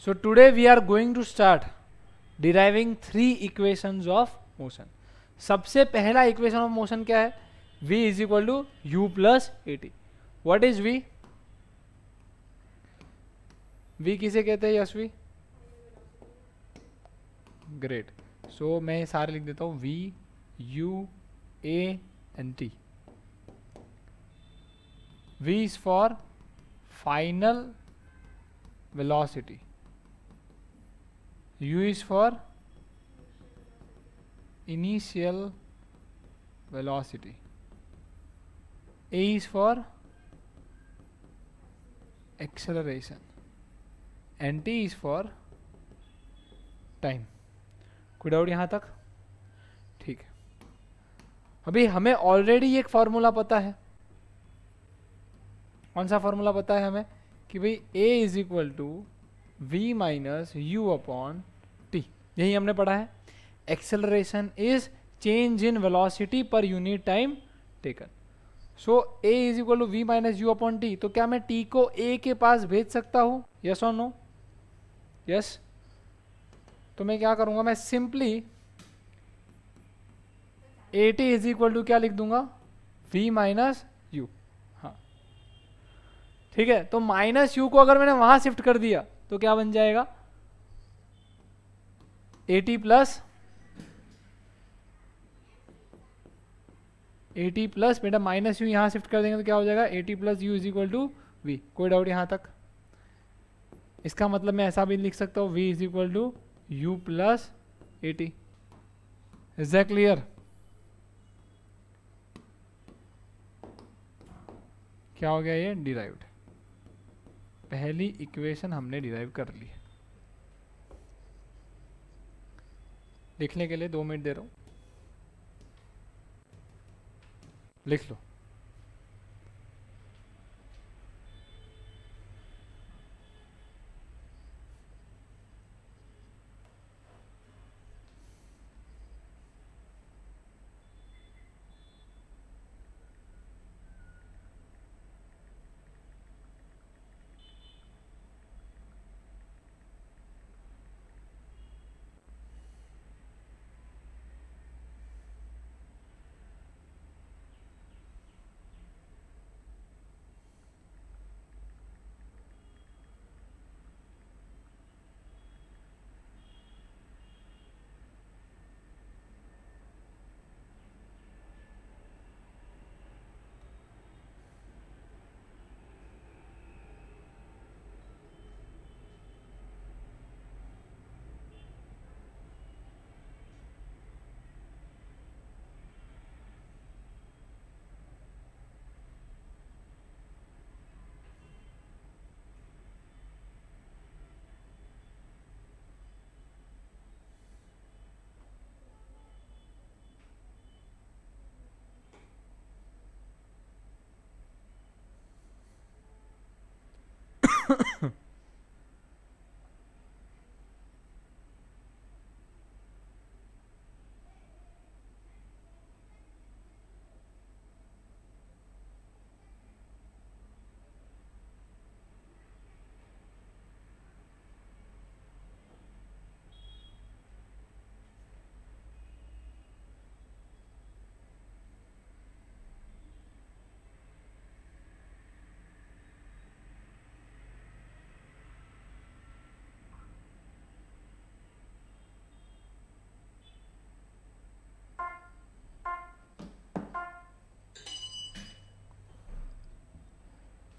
So today we are going to start deriving three equations of motion. सबसे पहला equation of motion क्या है v is equal to u plus at. What is v? v किसे कहते हैं Yashvi great so मैं सारे लिख देता हूँ v u a and t. v is for final velocity u is for initial velocity a is for acceleration and t is for time कोई doubt यहां तक ठीक है अभी हमें ऑलरेडी एक फॉर्मूला पता है कौन सा फॉर्मूला पता है हमें कि भाई a is equal to v minus u upon t यही हमने पढ़ा है acceleration is change in velocity per unit time taken so a is equal to v minus u upon t तो क्या मैं टी को ए के पास भेज सकता हूँ यस और नो यस तो मैं क्या करूँगा मैं simply a t is equal to क्या लिख दूंगा वी माइनस यू हाँ ठीक है तो माइनस यू को अगर मैंने वहां शिफ्ट कर दिया तो क्या बन जाएगा 80 प्लस 80 प्लस बेटा माइनस यू यहां शिफ्ट कर देंगे तो क्या हो जाएगा 80 plus u is equal to v कोई डाउट यहां तक इसका मतलब मैं ऐसा भी लिख सकता हूं v is equal to u plus a t is that clear क्या हो गया ये डिराइव्ड पहली इक्वेशन हमने डिराइव कर ली है लिखने के लिए दो मिनट दे रहा हूँ लिख लो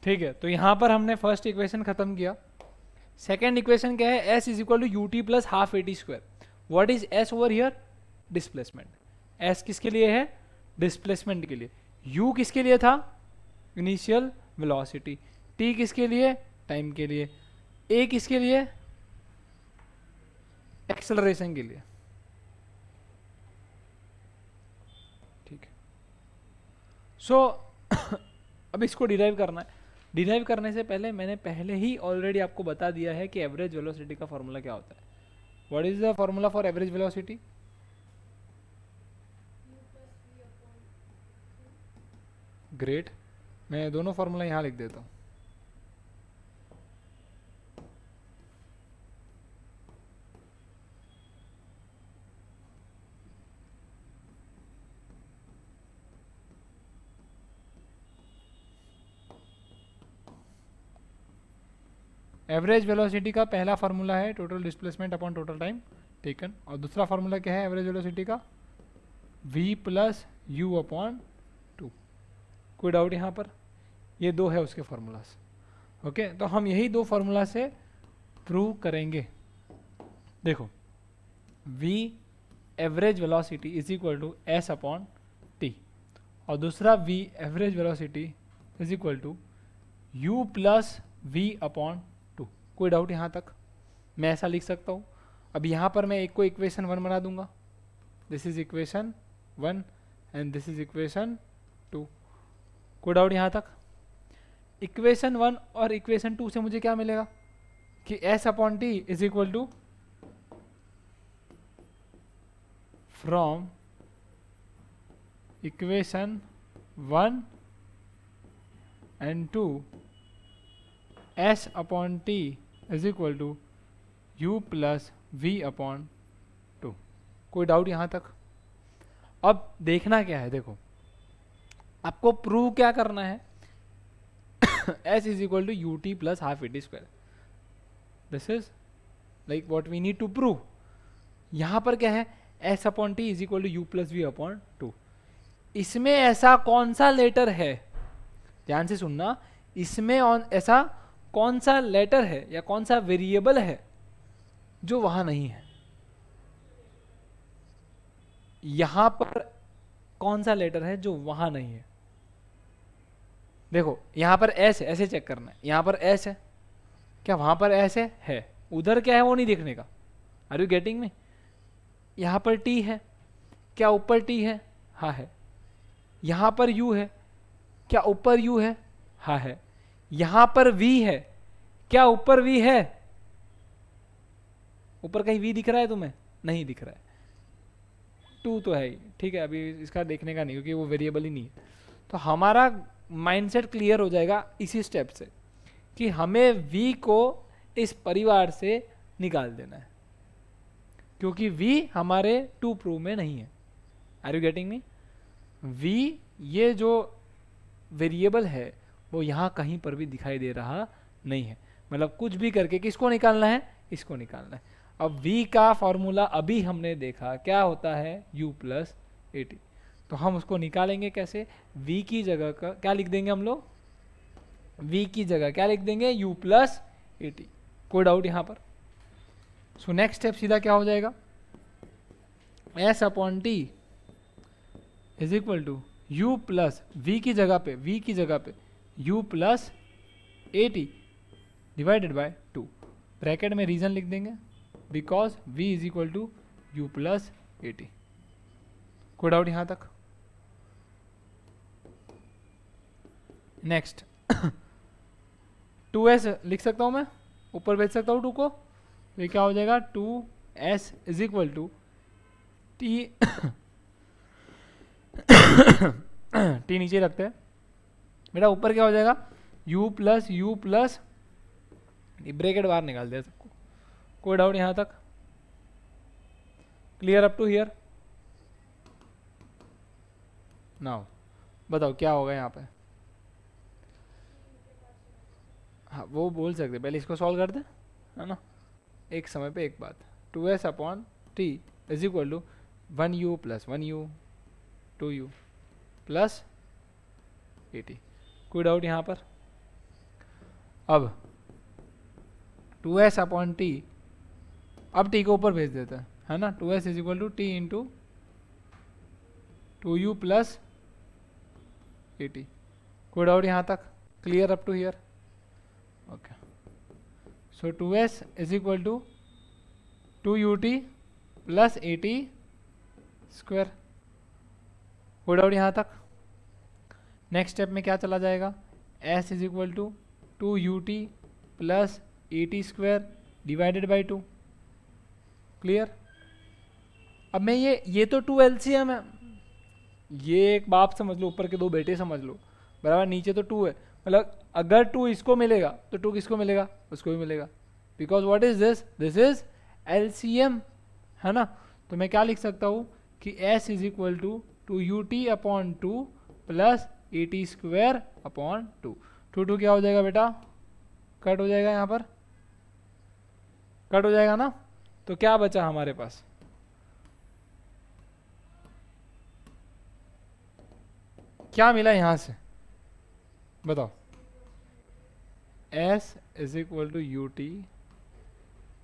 ठीक है तो यहां पर हमने फर्स्ट इक्वेशन खत्म किया सेकेंड इक्वेशन क्या है s is equal to u t plus half a t square what is s over here displacement s किसके लिए है डिस्प्लेसमेंट के लिए यू किसके लिए था इनिशियल वेलोसिटी टी किसके लिए टाइम के लिए ए किसके लिए एक्सेलरेशन के लिए ठीक है so, सो अब इसको डिराइव करना है डिराइव करने से पहले मैंने पहले ही ऑलरेडी आपको बता दिया है कि एवरेज वेलोसिटी का फॉर्मूला क्या होता है what is the formula for average velocity great मैं दोनों फॉर्मूला यहाँ लिख देता हूँ एवरेज वेलोसिटी का पहला फार्मूला है total displacement upon total time taken और दूसरा फार्मूला क्या है एवरेज वेलोसिटी का v plus u upon two कोई डाउट यहाँ पर ये दो है उसके से ओके तो हम यही दो फार्मूला से प्रूव करेंगे देखो v average velocity is equal to s upon t और दूसरा v average velocity is equal to u plus v upon कोई डाउट यहाँ तक मैं ऐसा लिख सकता हूँ अब यहाँ पर मैं एक को इक्वेशन वन बना दूंगा this is equation one and this is equation two कोई डाउट यहाँ तक इक्वेशन वन और इक्वेशन टू से मुझे क्या मिलेगा कि s upon t is equal to from equation one and two s upon t is equal to u plus v upon two कोई डाउट यहाँ तक अब देखना क्या है देखो आपको प्रूव क्या करना है s is equal to u t plus half a t square this is like what we need to prove यहां पर क्या है s upon t is equal to u plus v upon two इसमें ऐसा कौन सा लेटर है ध्यान से सुनना इसमें ऑन ऐसा कौन सा लेटर है या कौन सा वेरिएबल है जो वहां नहीं है यहां पर कौन सा लेटर है जो वहां नहीं है देखो यहां पर एस है ऐसे चेक करना है यहां पर एस है क्या वहां पर एस है है उधर क्या है वो नहीं देखने का आर यू गेटिंग में यहां पर टी है क्या ऊपर टी है हा है यहां पर यू है क्या ऊपर यू है हा है यहां पर v है क्या ऊपर v है ऊपर कहीं v दिख रहा है तुम्हें नहीं दिख रहा है टू तो है ही ठीक है अभी इसका देखने का नहीं क्योंकि वो वेरिएबल ही नहीं है तो हमारा माइंडसेट क्लियर हो जाएगा इसी स्टेप से कि हमें v को इस परिवार से निकाल देना है क्योंकि v हमारे टू प्रू में नहीं है are you getting me v ये जो वेरिएबल है वो यहाँ कहीं पर भी दिखाई दे रहा नहीं है मतलब कुछ भी करके किसको निकालना है इसको निकालना है अब v का फॉर्मूला अभी हमने देखा क्या होता है u प्लस एटी तो हम उसको निकालेंगे कैसे v की जगह का क्या लिख देंगे हम लोग v की जगह क्या लिख देंगे u प्लस टी कोई डाउट यहाँ पर सो नेक्स्ट स्टेप सीधा क्या हो जाएगा s upon t is equal to u plus v की जगह पे v की जगह पे u plus a t divided by two bracket में रीज़न लिख देंगे because v is equal to u plus a t कोई डाउट यहां तक नेक्स्ट टू एस लिख सकता हूं मैं ऊपर भेज सकता हूं टू को तो क्या हो जाएगा two s is equal to t t नीचे रखते हैं बेटा ऊपर क्या हो जाएगा u plus u plus bracket बाहर निकाल दिया सबको कोई डाउट यहाँ तक clear up to here now बताओ क्या होगा यहाँ पे हाँ वो बोल सकते पहले इसको सॉल्व कर दे है ना एक समय पे एक बात two s upon t is equal to one u plus one u two u plus a t कोई डाउट यहाँ पर अब टू एस अपॉन टी अब टी को ऊपर भेज देते हैं है ना two s is equal to t into two u plus a t कोई डाउट यहाँ तक clear up to here okay so two s is equal to two u t plus a t square कोई doubt यहाँ तक next step में क्या चला जाएगा s is equal to two u t plus a t square divided by two clear अब मैं ये ये तो टू एल सी एम है ये एक बाप समझ लो ऊपर के दो बेटे समझ लो बराबर नीचे तो टू है मतलब अगर टू इसको मिलेगा तो टू किसको मिलेगा उसको भी मिलेगा because what is this this is L C M है ना तो मैं क्या लिख सकता हूँ कि s is equal to two u t upon two plus a t square upon two two two क्या हो जाएगा बेटा कट हो जाएगा यहाँ पर कट हो जाएगा ना तो क्या बचा हमारे पास क्या मिला यहां से बताओ s is equal to u t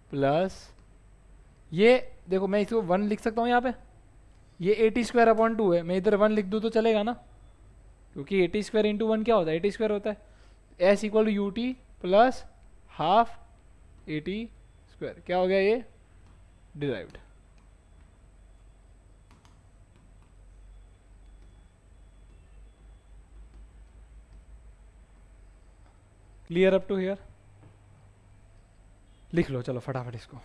plus ये देखो मैं इसको वन लिख सकता हूं यहां पे ये एटी स्क्वायर अपॉन टू है मैं इधर वन लिख दू तो चलेगा ना क्योंकि एटी स्क्वायर इंटू वन क्या होता है एटी स्क्वायर होता है s equal to u t plus half a t square क्या हो गया ये derived clear up to here लिख लो चलो फटाफट इसको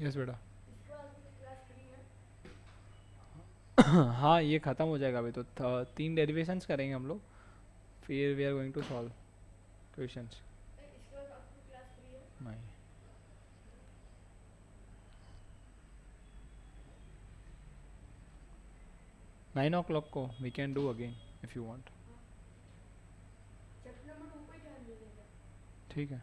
यस बेटा हाँ ये ख़त्म हो जाएगा अभी तो तीन डेरिवेशंस करेंगे हम लोग फिर we are going to solve question nine o'clock को we can do again if you want ठीक है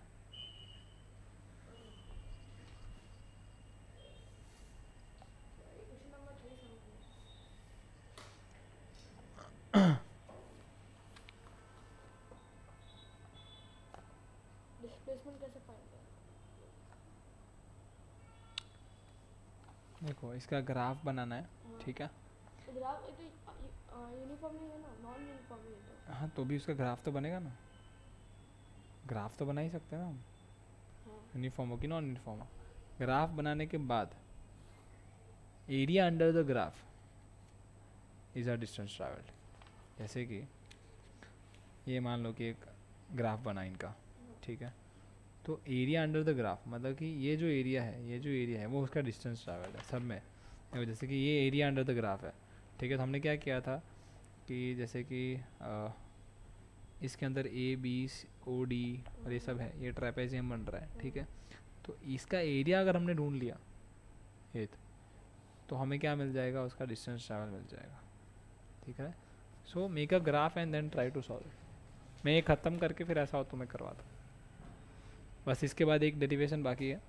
डिस्प्लेसमेंट कैसे फाइंड देखो इसका ग्राफ बनाना है हाँ। ठीक है ग्राफ ये तो यूनिफॉर्म नहीं है ना नॉन यूनिफॉर्म है तो हाँ तो भी उसका ग्राफ तो बनेगा ना ग्राफ तो बना ही सकते हैं ना हम यूनिफॉर्म हाँ। हो कि नॉन यूनिफॉर्म हो ग्राफ बनाने के बाद area under the graph is our distance travelled जैसे कि ये मान लो कि एक ग्राफ बना इनका ठीक है तो एरिया अंडर द ग्राफ मतलब कि ये जो एरिया है ये जो एरिया है वो उसका डिस्टेंस ट्रैवल है सब में जैसे कि ये एरिया अंडर द ग्राफ है ठीक है तो हमने क्या किया था कि जैसे कि आ, इसके अंदर ए बी ओ डी और ये सब है ये ट्रेपेजियम बन रहा है ठीक है तो इसका एरिया अगर हमने ढूंढ लिया ये तो, तो हमें क्या मिल जाएगा उसका डिस्टेंस ट्रैवल मिल जाएगा ठीक है so make a graph and then try to solve मैं ये ख़त्म करके फिर ऐसा हो तो मैं करवाता बस इसके बाद एक डेरिवेशन बाकी है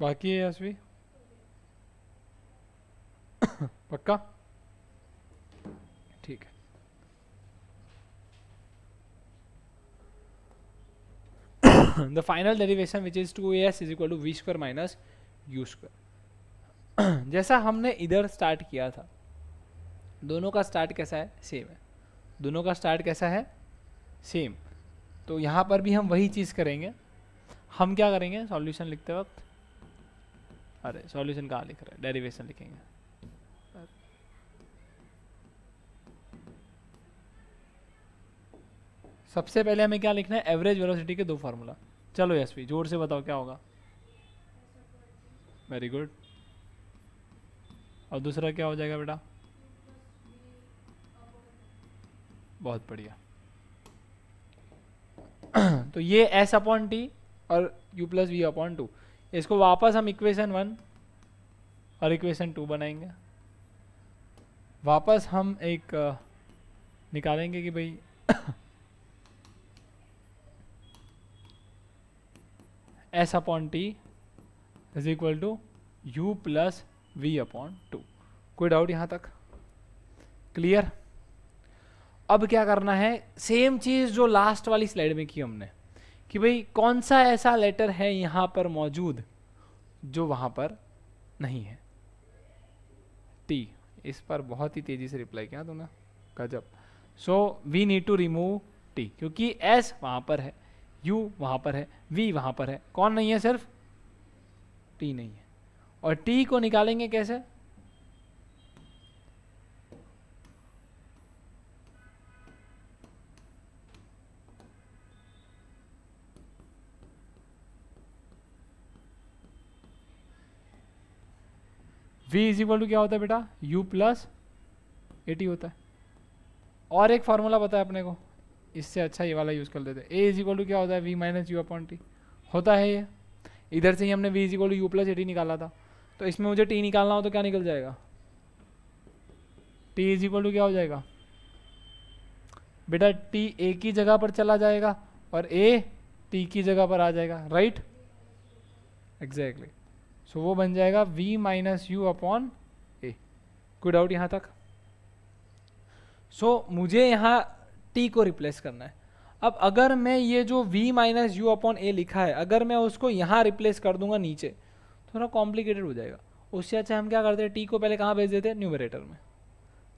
बाकी है भी पक्का ठीक है final derivation which is two s is equal to v square minus u square जैसा हमने इधर स्टार्ट किया था दोनों का स्टार्ट कैसा है सेम है दोनों का स्टार्ट कैसा है सेम तो यहाँ पर भी हम वही चीज़ करेंगे हम क्या करेंगे सॉल्यूशन लिखते वक्त अरे सॉल्यूशन कहाँ लिख रहा है डेरिवेशन लिखेंगे सबसे पहले हमें क्या लिखना है एवरेज वेलोसिटी के दो फार्मूला चलो यशवी जोर से बताओ क्या होगा वेरी गुड और दूसरा क्या हो जाएगा बेटा बहुत बढ़िया तो ये एस अपॉन टी और u plus v upon two इसको वापस हम इक्वेशन वन और इक्वेशन टू बनाएंगे वापस हम एक निकालेंगे कि भाई s upon t is equal to u plus v upon two कोई डाउट यहां तक क्लियर अब क्या करना है सेम चीज़ जो लास्ट वाली स्लाइड में की हमने कि भाई कौन सा ऐसा लेटर है यहां पर मौजूद जो वहां पर नहीं है टी इस पर बहुत ही तेज़ी से रिप्लाई किया तुमने गजब so we need to remove t क्योंकि एस वहां पर है यू वहां पर है वी वहां पर है कौन नहीं है सिर्फ टी नहीं है और टी को निकालेंगे कैसे v इज इक्वल टू क्या होता है बेटा u प्लस एटी होता है और एक फार्मूला पता अपने को इससे अच्छा ये वाला यूज़ कर लेते हैं ए इज इक्वल टू क्या होता है v minus u upon t होता है ये इधर से ही हमने v is equal to u plus a t निकाला था तो इसमें मुझे t निकालना हो तो क्या निकल जाएगा t इज इक्वल टू क्या हो जाएगा बेटा t a की जगह पर चला जाएगा और a t की जगह पर आ जाएगा right exactly exactly. So so, वो बन जाएगा v minus u upon a कोई डाउट यहाँ तक सो so, मुझे यहाँ t को रिप्लेस करना है अब अगर मैं ये जो v minus u upon a लिखा है अगर मैं उसको यहाँ रिप्लेस कर दूंगा नीचे तो थोड़ा कॉम्प्लिकेटेड हो जाएगा उससे अच्छा हम क्या करते हैं टी को पहले कहाँ भेज देते हैं न्यूमरेटर में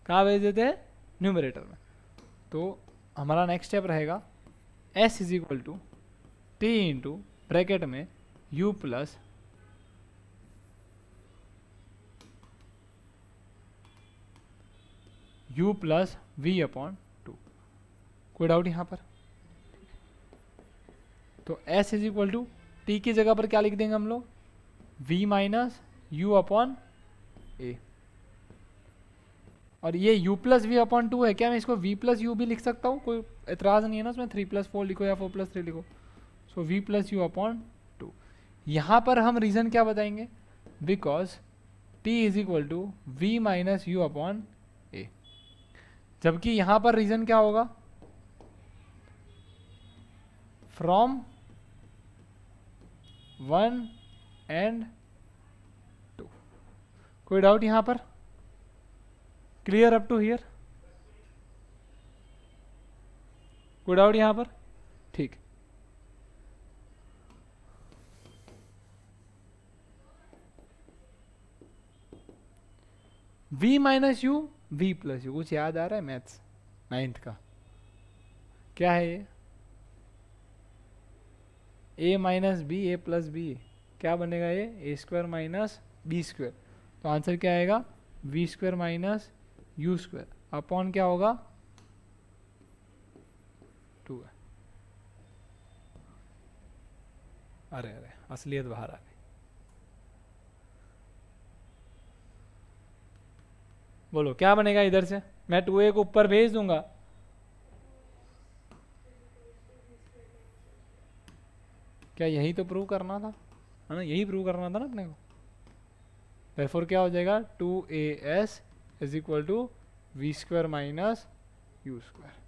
कहाँ भेज देते हैं न्यूमरेटर में तो हमारा नेक्स्ट स्टेप रहेगा s is equal to t into bracket में u plus u plus v upon two कोई डाउट यहां पर तो s is equal to t की जगह पर क्या लिख देंगे हम लोग v minus u upon a और ये u plus v upon two है क्या मैं इसको v प्लस यू भी लिख सकता हूँ कोई एतराज़ नहीं है ना उसमें थ्री प्लस फोर लिखो या फोर प्लस थ्री लिखो so v plus u upon two यहाँ पर हम रीज़न क्या बताएंगे because t is equal to v minus u upon जबकि यहां पर रीजन क्या होगा फ्रॉम वन एंड टू कोई डाउट यहां पर क्लियर अप टू हियर कोई डाउट यहां पर ठीक v minus u v plus u कुछ याद आ रहा है मैथ्स नाइन्थ का क्या है ये a minus b a plus b क्या बनेगा ये a square minus b square तो आंसर क्या आएगा v square minus u square upon क्या होगा टू अरे अरे असलियत बाहर आ गई बोलो क्या बनेगा इधर से मैं टू ए को ऊपर भेज दूंगा क्या यही तो प्रूव करना था है ना यही प्रूव करना था ना अपने को फोर क्या हो जाएगा two a s is equal to v square minus u square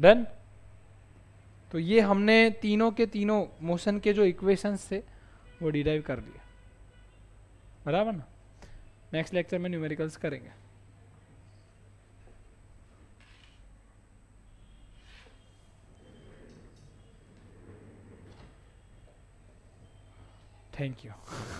done तो ये हमने तीनों के तीनों मोशन के जो इक्वेशंस थे वो डिराइव कर लिए बराबर ना नेक्स्ट लेक्चर में न्यूमेरिकल्स करेंगे थैंक यू